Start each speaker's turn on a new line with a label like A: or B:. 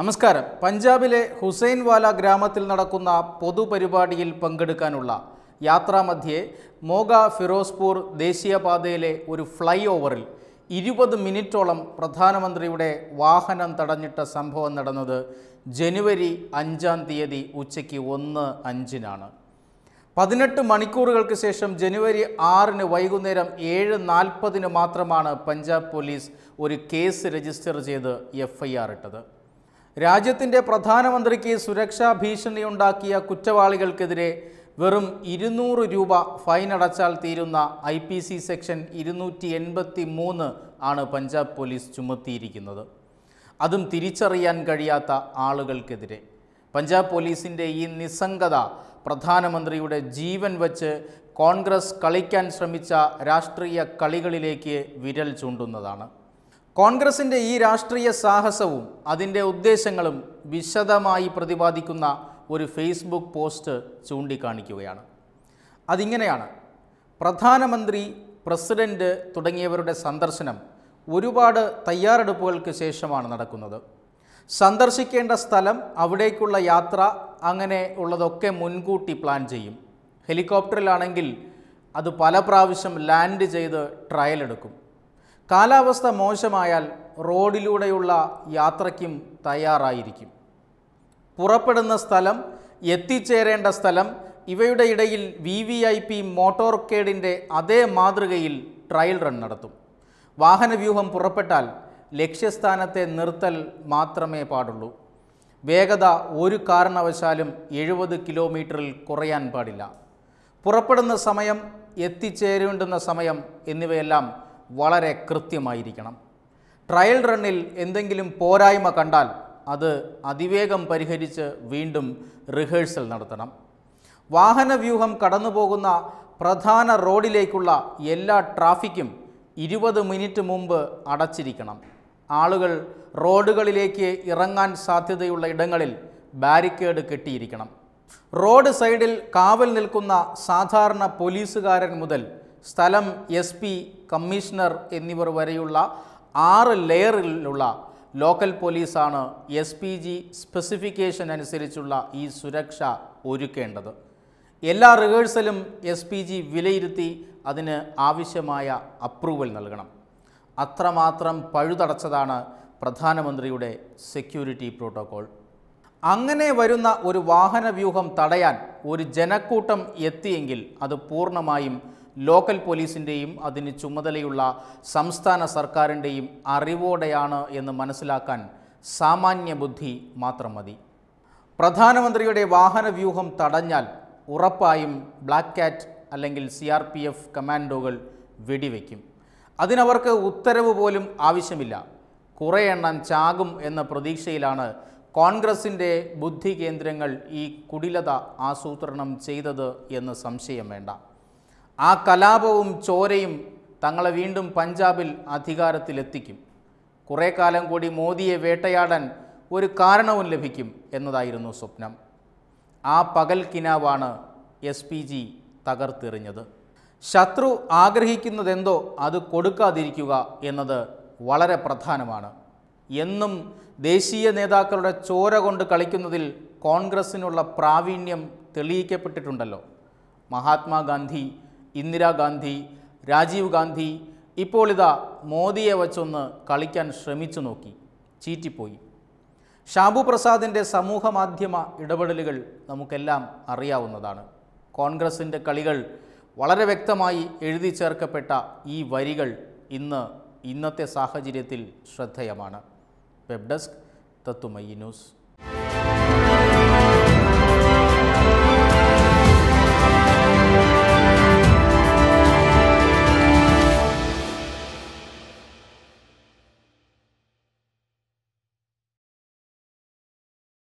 A: നമസ്കാരം പഞ്ചാബിലെ ഹുസൈൻവാല ഗ്രാമത്തിൽ നടക്കുന്ന പൊതുപരിപാടിയിൽ പങ്കെടുക്കാനുള്ള യാത്രാമധ്യേ മോഗ ഫിറോസ്പൂർ ദേശീയപാതയിലെ ഒരു ഫ്ലൈ ഓവറിൽ ഇരുപത് മിനിറ്റോളം പ്രധാനമന്ത്രിയുടെ വാഹനം തടഞ്ഞിട്ട സംഭവം നടന്നത് ജനുവരി അഞ്ചാം തീയതി ഉച്ചയ്ക്ക് ഒന്ന് അഞ്ചിനാണ് പതിനെട്ട് മണിക്കൂറുകൾക്ക് ശേഷം ജനുവരി ആറിന് വൈകുന്നേരം ഏഴ് നാൽപ്പതിന് മാത്രമാണ് പഞ്ചാബ് പോലീസ് ഒരു കേസ് രജിസ്റ്റർ ചെയ്ത് എഫ്ഐആർ ഇട്ടത് രാജ്യത്തിൻ്റെ പ്രധാനമന്ത്രിക്ക് സുരക്ഷാ ഭീഷണിയുണ്ടാക്കിയ കുറ്റവാളികൾക്കെതിരെ വെറും ഇരുന്നൂറ് രൂപ ഫൈൻ അടച്ചാൽ തീരുന്ന ഐ പി സി സെക്ഷൻ ഇരുന്നൂറ്റി എൺപത്തി മൂന്ന് ആണ് പഞ്ചാബ് പോലീസ് ചുമത്തിയിരിക്കുന്നത് അതും തിരിച്ചറിയാൻ കഴിയാത്ത ആളുകൾക്കെതിരെ പഞ്ചാബ് പോലീസിൻ്റെ ഈ നിസ്സംഗത പ്രധാനമന്ത്രിയുടെ ജീവൻ വച്ച് കോൺഗ്രസ് കളിക്കാൻ ശ്രമിച്ച രാഷ്ട്രീയ കളികളിലേക്ക് വിരൽ ചൂണ്ടുന്നതാണ് കോൺഗ്രസിൻ്റെ ഈ രാഷ്ട്രീയ സാഹസവും അതിൻ്റെ ഉദ്ദേശങ്ങളും വിശദമായി പ്രതിപാദിക്കുന്ന ഒരു ഫേസ്ബുക്ക് പോസ്റ്റ് ചൂണ്ടിക്കാണിക്കുകയാണ് അതിങ്ങനെയാണ് പ്രധാനമന്ത്രി പ്രസിഡന്റ് തുടങ്ങിയവരുടെ സന്ദർശനം ഒരുപാട് തയ്യാറെടുപ്പുകൾക്ക് ശേഷമാണ് നടക്കുന്നത് സന്ദർശിക്കേണ്ട സ്ഥലം അവിടേക്കുള്ള യാത്ര അങ്ങനെ ഉള്ളതൊക്കെ മുൻകൂട്ടി പ്ലാൻ ചെയ്യും ഹെലികോപ്റ്ററിലാണെങ്കിൽ അത് പല പ്രാവശ്യം ലാൻഡ് ചെയ്ത് ട്രയൽ എടുക്കും കാലാവസ്ഥ മോശമായാൽ റോഡിലൂടെയുള്ള യാത്രയ്ക്കും തയ്യാറായിരിക്കും പുറപ്പെടുന്ന സ്ഥലം എത്തിച്ചേരേണ്ട സ്ഥലം ഇവയുടെ ഇടയിൽ V V I P motor കേഡിൻ്റെ അതേ മാതൃകയിൽ ട്രയൽ റൺ നടത്തും വാഹനവ്യൂഹം പുറപ്പെട്ടാൽ ലക്ഷ്യസ്ഥാനത്തെ നിർത്തൽ മാത്രമേ പാടുള്ളൂ വേഗത ഒരു കാരണവശാലും എഴുപത് കിലോമീറ്ററിൽ കുറയാൻ പാടില്ല പുറപ്പെടുന്ന സമയം എത്തിച്ചേരേണ്ടുന്ന സമയം എന്നിവയെല്ലാം വളരെ കൃത്യമായിരിക്കണം ട്രയൽ റണ്ണിൽ എന്തെങ്കിലും പോരായ്മ കണ്ടാൽ അത് അതിവേഗം പരിഹരിച്ച് വീണ്ടും റിഹേഴ്സൽ നടത്തണം വാഹനവ്യൂഹം കടന്നുപോകുന്ന പ്രധാന റോഡിലേക്കുള്ള എല്ലാ ട്രാഫിക്കും ഇരുപത് മിനിറ്റ് മുമ്പ് അടച്ചിരിക്കണം ആളുകൾ റോഡുകളിലേക്ക് ഇറങ്ങാൻ സാധ്യതയുള്ള ഇടങ്ങളിൽ ബാരിക്കേഡ് കെട്ടിയിരിക്കണം റോഡ് സൈഡിൽ കാവൽ നിൽക്കുന്ന സാധാരണ പോലീസുകാരൻ മുതൽ സ്ഥലം എസ് പി കമ്മീഷണർ എന്നിവർ വരെയുള്ള ആറ് ലെയറിലുള്ള ലോക്കൽ പോലീസാണ് എസ് പി ജി സ്പെസിഫിക്കേഷൻ അനുസരിച്ചുള്ള ഈ സുരക്ഷ ഒരുക്കേണ്ടത് എല്ലാ റിഹേഴ്സലും എസ് പി ജി വിലയിരുത്തി അതിന് ആവശ്യമായ അപ്രൂവൽ നൽകണം അത്രമാത്രം പഴുതടച്ചതാണ് പ്രധാനമന്ത്രിയുടെ സെക്യൂരിറ്റി പ്രോട്ടോകോൾ അങ്ങനെ വരുന്ന ഒരു വാഹനവ്യൂഹം തടയാൻ ഒരു ജനക്കൂട്ടം എത്തിയെങ്കിൽ അത് പൂർണ്ണമായും ലോക്കൽ പോലീസിൻ്റെയും അതിന് ചുമതലയുള്ള സംസ്ഥാന സർക്കാരിൻ്റെയും അറിവോടെയാണ് എന്ന് മനസ്സിലാക്കാൻ സാമാന്യ ബുദ്ധി മാത്രം മതി പ്രധാനമന്ത്രിയുടെ വാഹനവ്യൂഹം തടഞ്ഞാൽ ഉറപ്പായും ബ്ലാക്ക് കാറ്റ് അല്ലെങ്കിൽ സി ആർ പി എഫ് കമാൻഡോകൾ വെടിവെക്കും അതിനവർക്ക് ഉത്തരവ് പോലും ആവശ്യമില്ല കുറേ എണ്ണം ചാകും എന്ന പ്രതീക്ഷയിലാണ് കോൺഗ്രസിൻ്റെ ബുദ്ധി കേന്ദ്രങ്ങൾ ഈ കുടിലത ആസൂത്രണം ചെയ്തത് എന്ന് സംശയം വേണ്ട ആ കലാപവും ചോരയും തങ്ങളെ വീണ്ടും പഞ്ചാബിൽ അധികാരത്തിലെത്തിക്കും കുറേ കാലം കൂടി മോദിയെ വേട്ടയാടാൻ ഒരു കാരണവും ലഭിക്കും എന്നതായിരുന്നു സ്വപ്നം ആ പകൽ കിനാവാണ് എസ് പി ജി തകർത്തെറിഞ്ഞത് ശത്രു ആഗ്രഹിക്കുന്നതെന്തോ അത് കൊടുക്കാതിരിക്കുക എന്നത് വളരെ പ്രധാനമാണ് എന്നും ദേശീയ നേതാക്കളുടെ ചോര കൊണ്ട് കളിക്കുന്നതിൽ കോൺഗ്രസ്സിനുള്ള പ്രാവീണ്യം തെളിയിക്കപ്പെട്ടിട്ടുണ്ടല്ലോ മഹാത്മാഗാന്ധി ഇന്ദിരാഗാന്ധി രാജീവ് ഗാന്ധി ഇപ്പോൾ ഇതാ മോദിയെ വച്ചൊന്ന് കളിക്കാൻ ശ്രമിച്ചു നോക്കി ചീറ്റിപ്പോയി ഷാബു പ്രസാദിൻ്റെ സമൂഹമാധ്യമ ഇടപെടലുകൾ നമുക്കെല്ലാം അറിയാവുന്നതാണ് കോൺഗ്രസിൻ്റെ കളികൾ വളരെ വ്യക്തമായി എഴുതി ചേർക്കപ്പെട്ട ഈ വരികൾ ഇന്ന് ഇന്നത്തെ സാഹചര്യത്തിൽ ശ്രദ്ധേയമാണ് വെബ് ഡെസ്ക് തത്തുമയി ന്യൂസ്